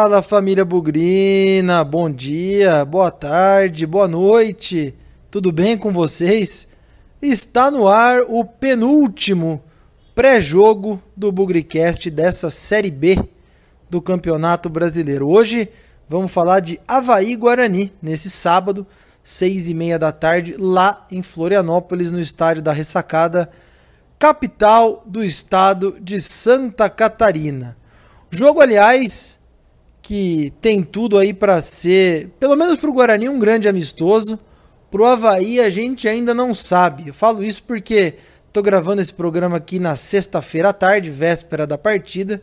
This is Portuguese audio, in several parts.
Fala família Bugrina, bom dia, boa tarde, boa noite, tudo bem com vocês? Está no ar o penúltimo pré-jogo do Bugricast dessa Série B do Campeonato Brasileiro. Hoje vamos falar de Havaí Guarani, nesse sábado, seis e meia da tarde, lá em Florianópolis, no estádio da Ressacada, capital do estado de Santa Catarina. Jogo, aliás, que tem tudo aí para ser, pelo menos para o Guarani, um grande amistoso. Para o Havaí a gente ainda não sabe. Eu falo isso porque estou gravando esse programa aqui na sexta-feira à tarde, véspera da partida.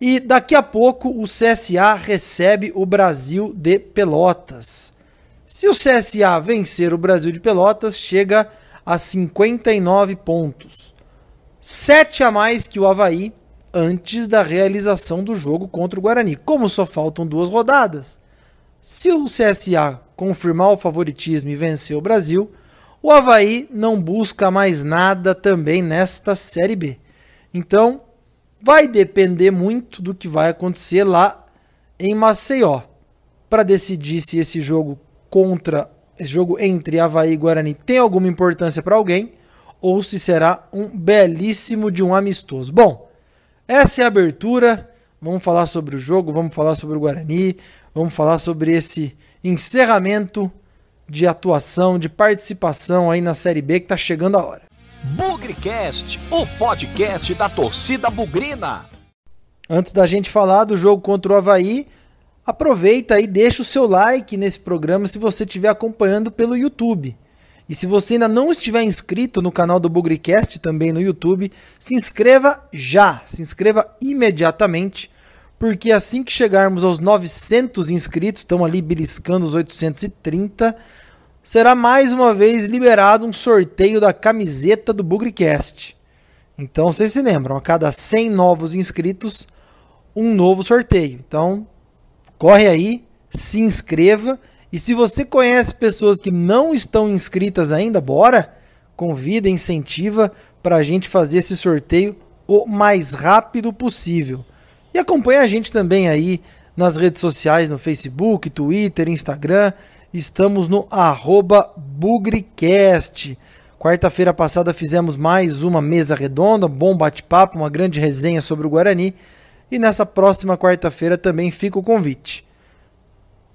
E daqui a pouco o CSA recebe o Brasil de Pelotas. Se o CSA vencer o Brasil de Pelotas, chega a 59 pontos. 7 a mais que o Havaí antes da realização do jogo contra o Guarani. Como só faltam duas rodadas, se o CSA confirmar o favoritismo e vencer o Brasil, o Havaí não busca mais nada também nesta Série B. Então, vai depender muito do que vai acontecer lá em Maceió para decidir se esse jogo contra esse jogo entre Havaí e Guarani tem alguma importância para alguém ou se será um belíssimo de um amistoso. Bom, essa é a abertura. Vamos falar sobre o jogo, vamos falar sobre o Guarani, vamos falar sobre esse encerramento de atuação, de participação aí na Série B que está chegando a hora. Bugrecast, o podcast da torcida bugrina. Antes da gente falar do jogo contra o Havaí, aproveita e deixa o seu like nesse programa se você estiver acompanhando pelo YouTube. E se você ainda não estiver inscrito no canal do Bugrecast também no YouTube, se inscreva já, se inscreva imediatamente, porque assim que chegarmos aos 900 inscritos, estamos ali beliscando os 830, será mais uma vez liberado um sorteio da camiseta do Bugrecast. Então vocês se lembram, a cada 100 novos inscritos, um novo sorteio. Então corre aí, se inscreva e se você conhece pessoas que não estão inscritas ainda, bora! Convida, incentiva para a gente fazer esse sorteio o mais rápido possível. E acompanha a gente também aí nas redes sociais, no Facebook, Twitter, Instagram. Estamos no BugriCast. Quarta-feira passada fizemos mais uma mesa redonda, bom bate-papo, uma grande resenha sobre o Guarani. E nessa próxima quarta-feira também fica o convite.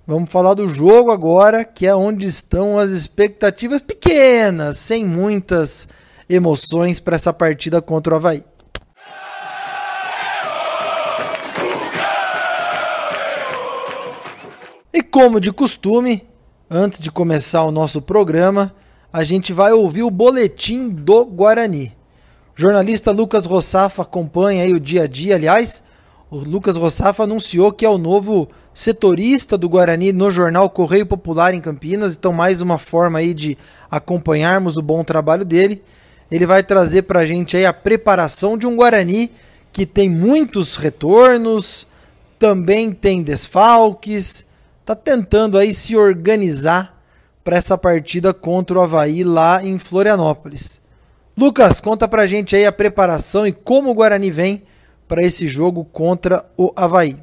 Vamos falar do jogo agora, que é onde estão as expectativas pequenas, sem muitas emoções para essa partida contra o Havaí. E como de costume, antes de começar o nosso programa, a gente vai ouvir o boletim do Guarani. O jornalista Lucas Rossafa acompanha aí o dia a dia, aliás, o Lucas Rossafa anunciou que é o novo setorista do Guarani no jornal Correio Popular em Campinas. Então, mais uma forma aí de acompanharmos o bom trabalho dele. Ele vai trazer para a gente aí a preparação de um Guarani que tem muitos retornos, também tem desfalques, está tentando aí se organizar para essa partida contra o Havaí lá em Florianópolis. Lucas, conta pra gente aí a preparação e como o Guarani vem para esse jogo contra o Havaí.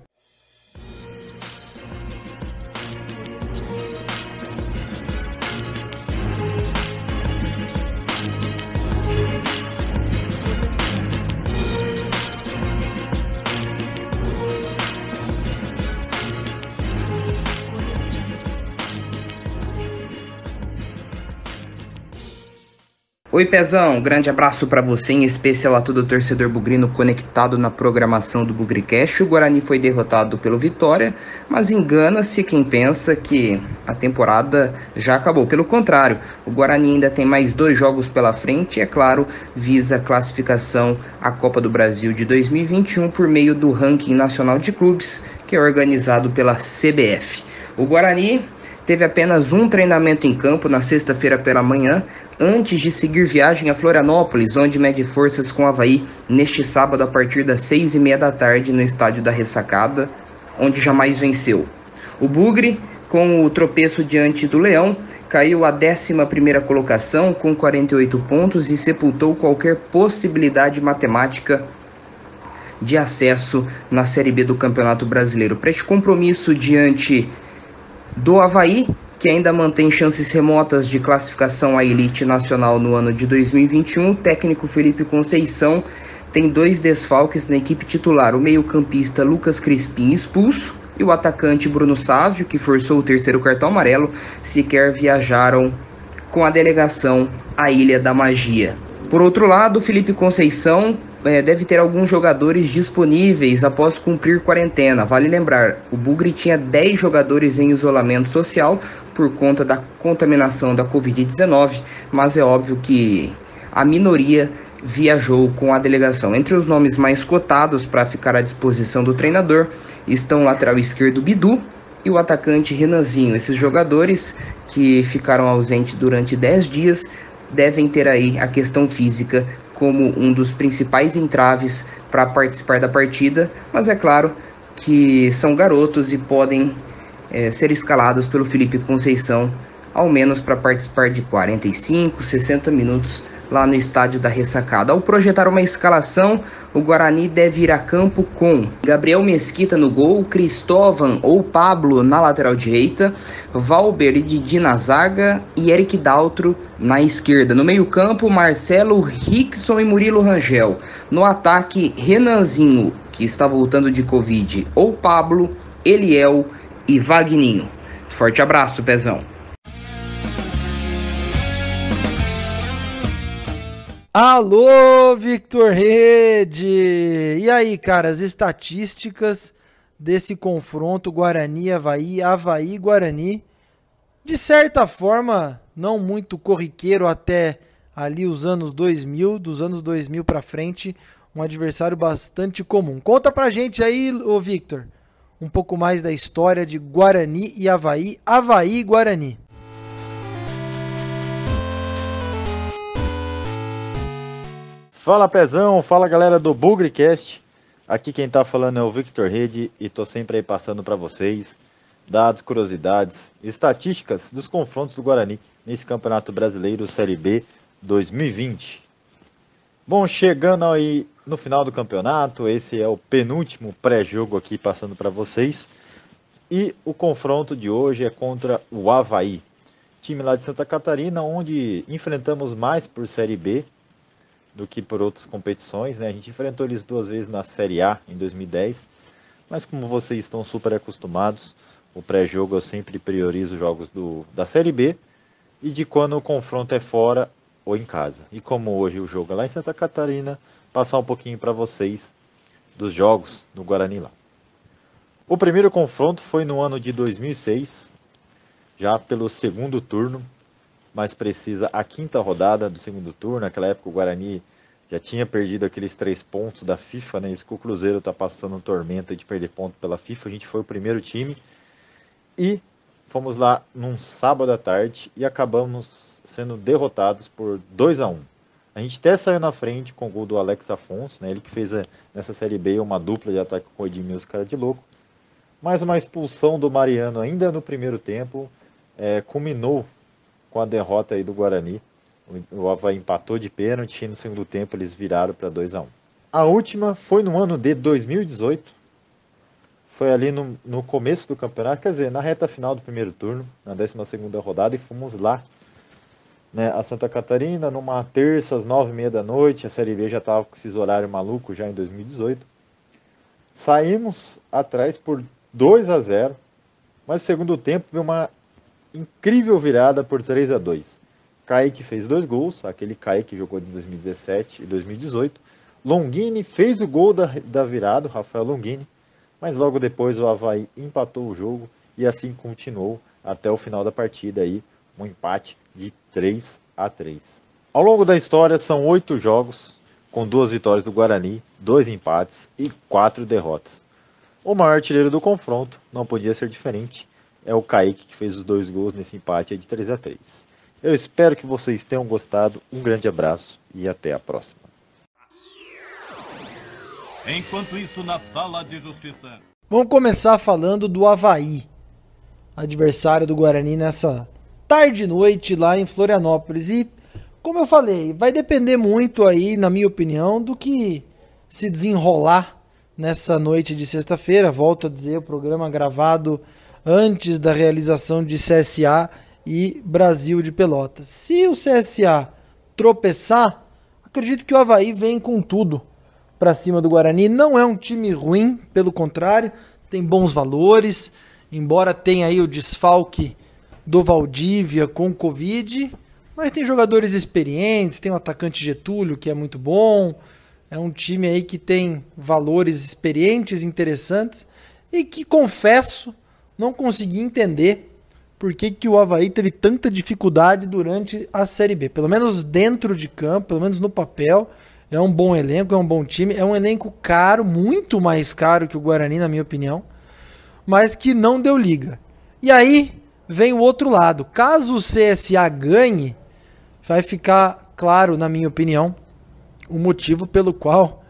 Oi, Pezão, grande abraço para você, em especial a todo torcedor bugrino conectado na programação do Bugricast. O Guarani foi derrotado pelo Vitória, mas engana-se quem pensa que a temporada já acabou. Pelo contrário, o Guarani ainda tem mais dois jogos pela frente e, é claro, visa a classificação à Copa do Brasil de 2021 por meio do ranking nacional de clubes, que é organizado pela CBF. O Guarani teve apenas um treinamento em campo na sexta-feira pela manhã, antes de seguir viagem a Florianópolis, onde mede forças com o Havaí neste sábado a partir das seis e meia da tarde no estádio da Ressacada, onde jamais venceu. O Bugre, com o tropeço diante do Leão, caiu à 11 primeira colocação com 48 pontos e sepultou qualquer possibilidade matemática de acesso na Série B do Campeonato Brasileiro. Para este compromisso diante do Havaí, que ainda mantém chances remotas de classificação à elite nacional no ano de 2021, o técnico Felipe Conceição tem dois desfalques na equipe titular: o meio-campista Lucas Crispim expulso e o atacante Bruno Sávio, que forçou o terceiro cartão amarelo, sequer viajaram com a delegação à Ilha da Magia. Por outro lado, Felipe Conceição é, deve ter alguns jogadores disponíveis após cumprir quarentena. Vale lembrar, o Bugre tinha 10 jogadores em isolamento social por conta da contaminação da Covid-19, mas é óbvio que a minoria viajou com a delegação. Entre os nomes mais cotados para ficar à disposição do treinador estão o lateral esquerdo Bidu e o atacante Renanzinho. Esses jogadores que ficaram ausentes durante 10 dias devem ter aí a questão física como um dos principais entraves para participar da partida, mas é claro que são garotos e podem é, ser escalados pelo Felipe Conceição, ao menos para participar de 45, 60 minutos lá no estádio da Ressacada. Ao projetar uma escalação, o Guarani deve ir a campo com Gabriel Mesquita no gol, Cristóvão ou Pablo na lateral direita, Valber e Didi na zaga e Eric Daltro na esquerda. No meio-campo, Marcelo, Rickson e Murilo Rangel. No ataque, Renanzinho, que está voltando de Covid, ou Pablo, Eliel e Vagninho. Forte abraço, Pezão. Alô, Victor Rede! E aí, cara, as estatísticas desse confronto Guarani-Havaí, Havaí-Guarani, de certa forma, não muito corriqueiro até ali os anos 2000, dos anos 2000 para frente, um adversário bastante comum. Conta pra gente aí, ô Victor, um pouco mais da história de Guarani e Havaí, Havaí Guarani. Fala Pezão, fala galera do BugriCast. Aqui quem tá falando é o Victor Rede e tô sempre aí passando para vocês dados, curiosidades, estatísticas dos confrontos do Guarani nesse Campeonato Brasileiro Série B 2020. Bom, chegando aí no final do campeonato, esse é o penúltimo pré-jogo aqui passando para vocês. E o confronto de hoje é contra o Havaí, time lá de Santa Catarina, onde enfrentamos mais por Série B do que por outras competições. Né? A gente enfrentou eles duas vezes na Série A em 2010, mas como vocês estão super acostumados, o pré-jogo eu sempre priorizo jogos do, da Série B e de quando o confronto é fora ou em casa. E como hoje o jogo é lá em Santa Catarina, passar um pouquinho para vocês dos jogos no Guarani lá. O primeiro confronto foi no ano de 2006, já pelo segundo turno, mais precisa, a quinta rodada do segundo turno. Naquela época o Guarani já tinha perdido aqueles três pontos da FIFA, né? Isso que o Cruzeiro está passando um tormento de perder ponto pela FIFA. A gente foi o primeiro time e fomos lá num sábado à tarde e acabamos sendo derrotados por 2 a 1 um. A gente até saiu na frente com o gol do Alex Afonso, né? Ele que fez eh, nessa Série B uma dupla de ataque com o Edmilson, cara de louco. Mas uma expulsão do Mariano ainda no primeiro tempo é, culminou com a derrota aí do Guarani. O Havaí empatou de pênalti e no segundo tempo eles viraram para 2 a 1 A última foi no ano de 2018. Foi ali no, no começo do campeonato, quer dizer, na reta final do primeiro turno, na 12 rodada, e fomos lá né, a Santa Catarina numa terça às 9h30 da noite. A Série B já estava com esses horários malucos já em 2018. Saímos atrás por 2 a 0 mas no segundo tempo veio uma incrível virada por 3 a 2. Kaique fez dois gols, aquele Kaique que jogou de 2017 e 2018. Longini fez o gol da, da virada, o Rafael Longini, mas logo depois o Havaí empatou o jogo e assim continuou até o final da partida aí, um empate de 3 a 3. Ao longo da história são oito jogos com duas vitórias do Guarani, dois empates e quatro derrotas. O maior artilheiro do confronto não podia ser diferente é o Kaique que fez os dois gols nesse empate de 3 a 3 Eu espero que vocês tenham gostado. Um grande abraço e até a próxima. Enquanto isso, na sala de justiça. Vamos começar falando do Havaí, adversário do Guarani nessa tarde e noite lá em Florianópolis. E, como eu falei, vai depender muito aí, na minha opinião, do que se desenrolar nessa noite de sexta-feira. Volto a dizer, o programa gravado antes da realização de CSA e Brasil de Pelotas. Se o CSA tropeçar, acredito que o Havaí vem com tudo para cima do Guarani. Não é um time ruim, pelo contrário, tem bons valores, embora tenha aí o desfalque do Valdívia com Covid, mas tem jogadores experientes, tem o atacante Getúlio, que é muito bom. É um time aí que tem valores experientes, interessantes e que confesso não consegui entender por que, que o Havaí teve tanta dificuldade durante a Série B. Pelo menos dentro de campo, pelo menos no papel. É um bom elenco, é um bom time. É um elenco caro, muito mais caro que o Guarani, na minha opinião. Mas que não deu liga. E aí vem o outro lado. Caso o CSA ganhe, vai ficar claro, na minha opinião, o motivo pelo qual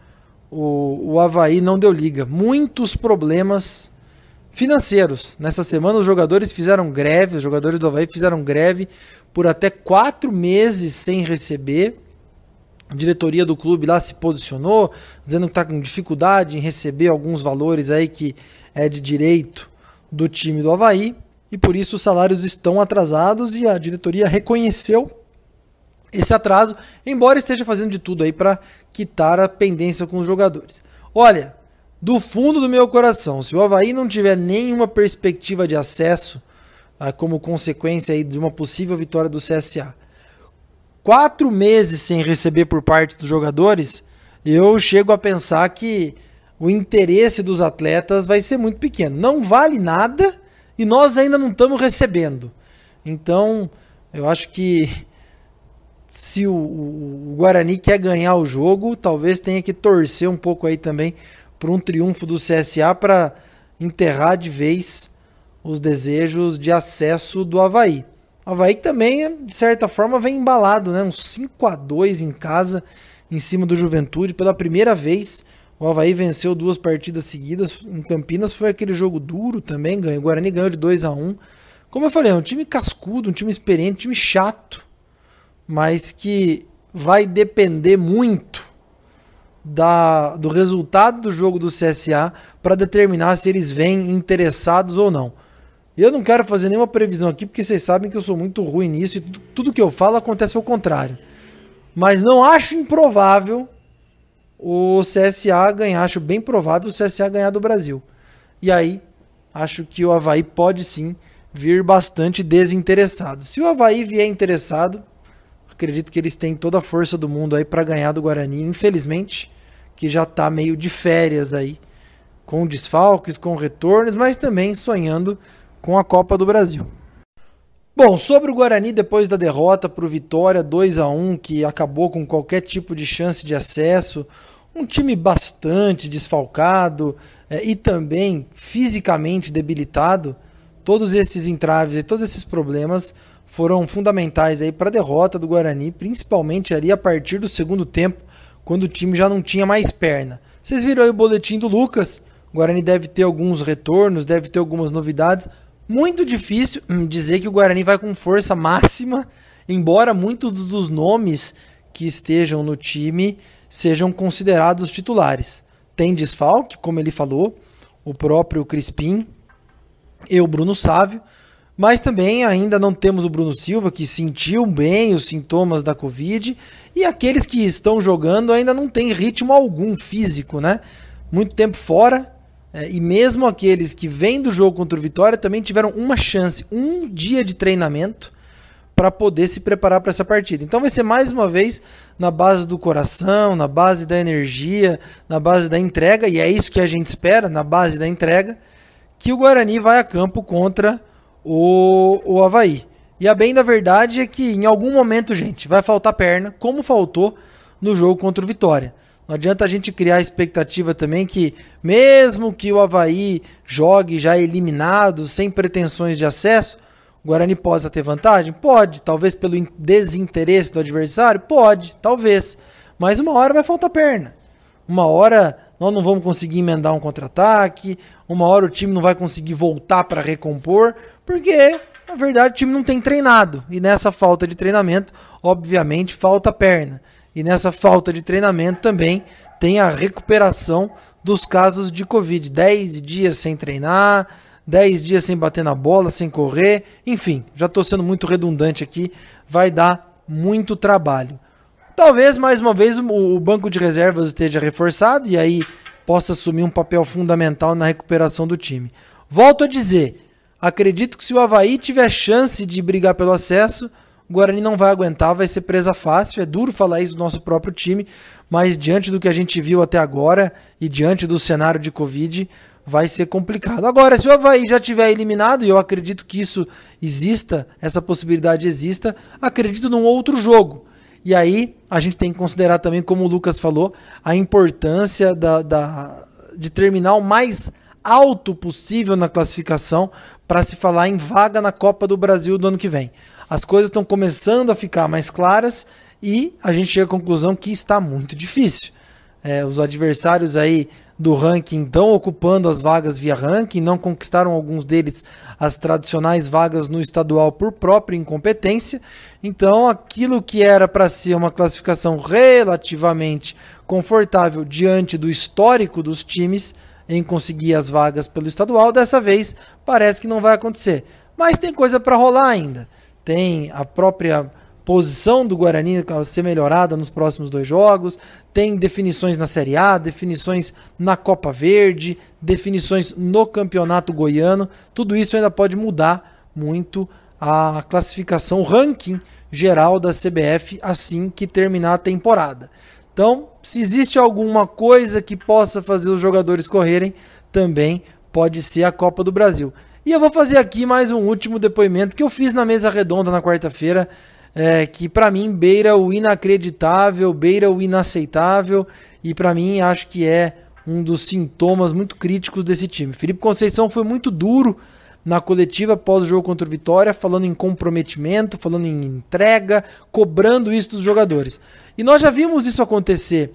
o, o Havaí não deu liga. Muitos problemas financeiros. Nessa semana, os jogadores fizeram greve, os jogadores do Havaí fizeram greve por até quatro meses sem receber. A diretoria do clube lá se posicionou, dizendo que está com dificuldade em receber alguns valores aí que é de direito do time do Havaí. E por isso os salários estão atrasados e a diretoria reconheceu esse atraso, embora esteja fazendo de tudo aí para quitar a pendência com os jogadores. Olha, do fundo do meu coração, se o Havaí não tiver nenhuma perspectiva de acesso, ah, como consequência de uma possível vitória do CSA, quatro meses sem receber por parte dos jogadores, eu chego a pensar que o interesse dos atletas vai ser muito pequeno. Não vale nada e nós ainda não estamos recebendo. Então, eu acho que se o, o, Guarani quer ganhar o jogo, talvez tenha que torcer um pouco aí também por um triunfo do CSA para enterrar de vez os desejos de acesso do Havaí. O Havaí também, de certa forma, vem embalado, né? Um 5 a 2 em casa, em cima do Juventude. Pela primeira vez, o Havaí venceu duas partidas seguidas em Campinas. Foi aquele jogo duro também, ganhou. O Guarani ganhou de 2 a 1 Como eu falei, é um time cascudo, um time experiente, um time chato, mas que vai depender muito da, do resultado do jogo do CSA para determinar se eles vêm interessados ou não. E eu não quero fazer nenhuma previsão aqui, porque vocês sabem que eu sou muito ruim nisso e tudo que eu falo acontece ao contrário. Mas não acho improvável o CSA ganhar, acho bem provável o CSA ganhar do Brasil. E aí, acho que o Havaí pode sim vir bastante desinteressado. Se o Havaí vier interessado, acredito que eles têm toda a força do mundo aí para ganhar do Guarani, infelizmente, que já está meio de férias aí, com desfalques, com retornos, mas também sonhando com a Copa do Brasil. Bom, sobre o Guarani depois da derrota para o Vitória 2 a 1, que acabou com qualquer tipo de chance de acesso, um time bastante desfalcado é, e também fisicamente debilitado, todos esses entraves e todos esses problemas foram fundamentais aí para a derrota do Guarani, principalmente ali a partir do segundo tempo, quando o time já não tinha mais perna. Vocês viram aí o boletim do Lucas? O Guarani deve ter alguns retornos, deve ter algumas novidades. Muito difícil hum, dizer que o Guarani vai com força máxima, embora muitos dos nomes que estejam no time sejam considerados titulares. Tem desfalque, como ele falou, o próprio Crispim e o Bruno Sávio. Mas também ainda não temos o Bruno Silva, que sentiu bem os sintomas da Covid. E aqueles que estão jogando ainda não têm ritmo algum físico, né? Muito tempo fora. É, e mesmo aqueles que vêm do jogo contra o Vitória também tiveram uma chance, um dia de treinamento para poder se preparar para essa partida. Então vai ser mais uma vez na base do coração, na base da energia, na base da entrega, e é isso que a gente espera, na base da entrega, que o Guarani vai a campo contra o, o Havaí. E a bem da verdade é que em algum momento, gente, vai faltar perna, como faltou no jogo contra o Vitória. Não adianta a gente criar a expectativa também que, mesmo que o Havaí jogue já eliminado, sem pretensões de acesso, o Guarani possa ter vantagem? Pode. Talvez pelo desinteresse do adversário? Pode, talvez. Mas uma hora vai faltar perna. Uma hora nós não vamos conseguir emendar um contra-ataque, uma hora o time não vai conseguir voltar para recompor, porque na verdade o time não tem treinado. E nessa falta de treinamento, obviamente, falta perna. E nessa falta de treinamento também tem a recuperação dos casos de Covid. 10 dias sem treinar, 10 dias sem bater na bola, sem correr, enfim, já estou sendo muito redundante aqui, vai dar muito trabalho. Talvez, mais uma vez, o banco de reservas esteja reforçado e aí possa assumir um papel fundamental na recuperação do time. Volto a dizer, acredito que se o Havaí tiver chance de brigar pelo acesso, o Guarani não vai aguentar, vai ser presa fácil. É duro falar isso do nosso próprio time, mas diante do que a gente viu até agora e diante do cenário de Covid, vai ser complicado. Agora, se o Havaí já tiver eliminado, e eu acredito que isso exista, essa possibilidade exista, acredito num outro jogo. E aí a gente tem que considerar também, como o Lucas falou, a importância da, da de terminar o mais alto possível na classificação para se falar em vaga na Copa do Brasil do ano que vem. As coisas estão começando a ficar mais claras e a gente chega à conclusão que está muito difícil. É, os adversários aí do ranking estão ocupando as vagas via ranking, não conquistaram alguns deles as tradicionais vagas no estadual por própria incompetência. Então, aquilo que era para ser uma classificação relativamente confortável diante do histórico dos times em conseguir as vagas pelo estadual, dessa vez parece que não vai acontecer. Mas tem coisa para rolar ainda. Tem a própria posição do Guarani a ser melhorada nos próximos dois jogos, tem definições na Série A, definições na Copa Verde, definições no Campeonato Goiano. Tudo isso ainda pode mudar muito a classificação, o ranking geral da CBF assim que terminar a temporada. Então, se existe alguma coisa que possa fazer os jogadores correrem, também pode ser a Copa do Brasil. E eu vou fazer aqui mais um último depoimento que eu fiz na mesa redonda na quarta-feira é, que para mim beira o inacreditável, beira o inaceitável e para mim acho que é um dos sintomas muito críticos desse time. Felipe Conceição foi muito duro na coletiva pós-jogo contra o Vitória, falando em comprometimento, falando em entrega, cobrando isso dos jogadores. E nós já vimos isso acontecer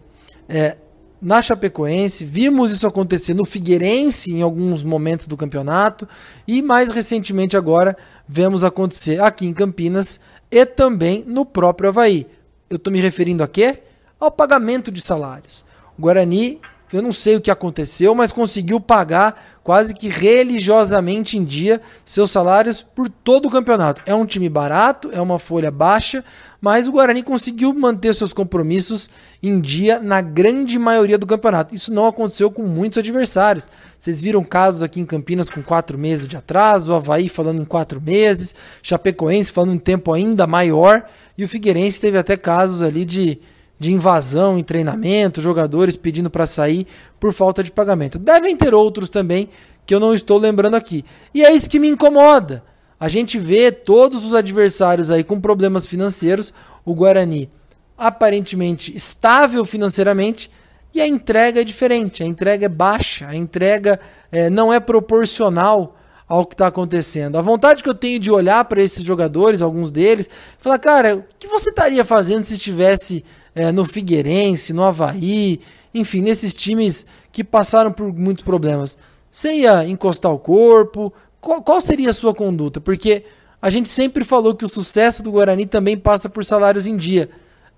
é, na Chapecoense, vimos isso acontecer no Figueirense em alguns momentos do campeonato e mais recentemente agora vemos acontecer aqui em Campinas e também no próprio Havaí. Eu estou me referindo a quê? Ao pagamento de salários. O Guarani eu não sei o que aconteceu, mas conseguiu pagar quase que religiosamente em dia seus salários por todo o campeonato. É um time barato, é uma folha baixa, mas o Guarani conseguiu manter seus compromissos em dia na grande maioria do campeonato. Isso não aconteceu com muitos adversários. Vocês viram casos aqui em Campinas com quatro meses de atraso, o Havaí falando em quatro meses, Chapecoense falando em tempo ainda maior, e o Figueirense teve até casos ali de de invasão em treinamento, jogadores pedindo para sair por falta de pagamento. Devem ter outros também que eu não estou lembrando aqui. E é isso que me incomoda. A gente vê todos os adversários aí com problemas financeiros, o Guarani aparentemente estável financeiramente e a entrega é diferente, a entrega é baixa, a entrega é, não é proporcional ao que está acontecendo. A vontade que eu tenho de olhar para esses jogadores, alguns deles, falar, cara, o que você estaria fazendo se estivesse é, no Figueirense, no Havaí, enfim, nesses times que passaram por muitos problemas. Você ia encostar o corpo? Qual, qual seria a sua conduta? Porque a gente sempre falou que o sucesso do Guarani também passa por salários em dia.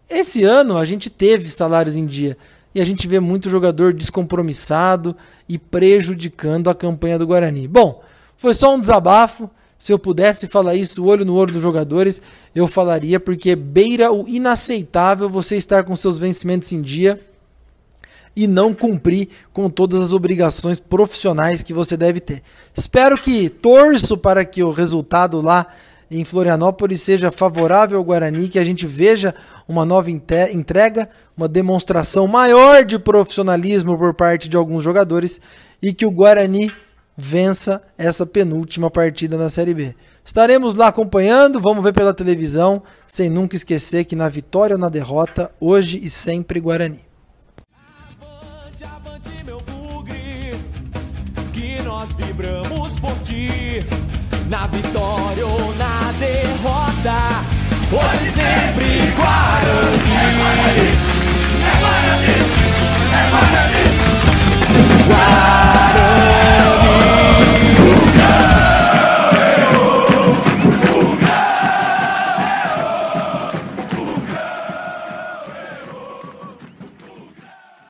Esse ano a gente teve salários em dia e a gente vê muito jogador descompromissado e prejudicando a campanha do Guarani. Bom, foi só um desabafo. Se eu pudesse falar isso olho no olho dos jogadores, eu falaria, porque beira o inaceitável você estar com seus vencimentos em dia e não cumprir com todas as obrigações profissionais que você deve ter. Espero que torço para que o resultado lá em Florianópolis seja favorável ao Guarani, que a gente veja uma nova entrega, uma demonstração maior de profissionalismo por parte de alguns jogadores e que o Guarani vença essa penúltima partida na Série B. Estaremos lá acompanhando, vamos ver pela televisão, sem nunca esquecer que na vitória ou na derrota, hoje e sempre Guarani. Avante, avante, meu bugre, que nós vibramos por ti, na vitória ou na derrota, hoje e sempre Guarani. É Guarani, é Guarani, é Guarani. Guarani.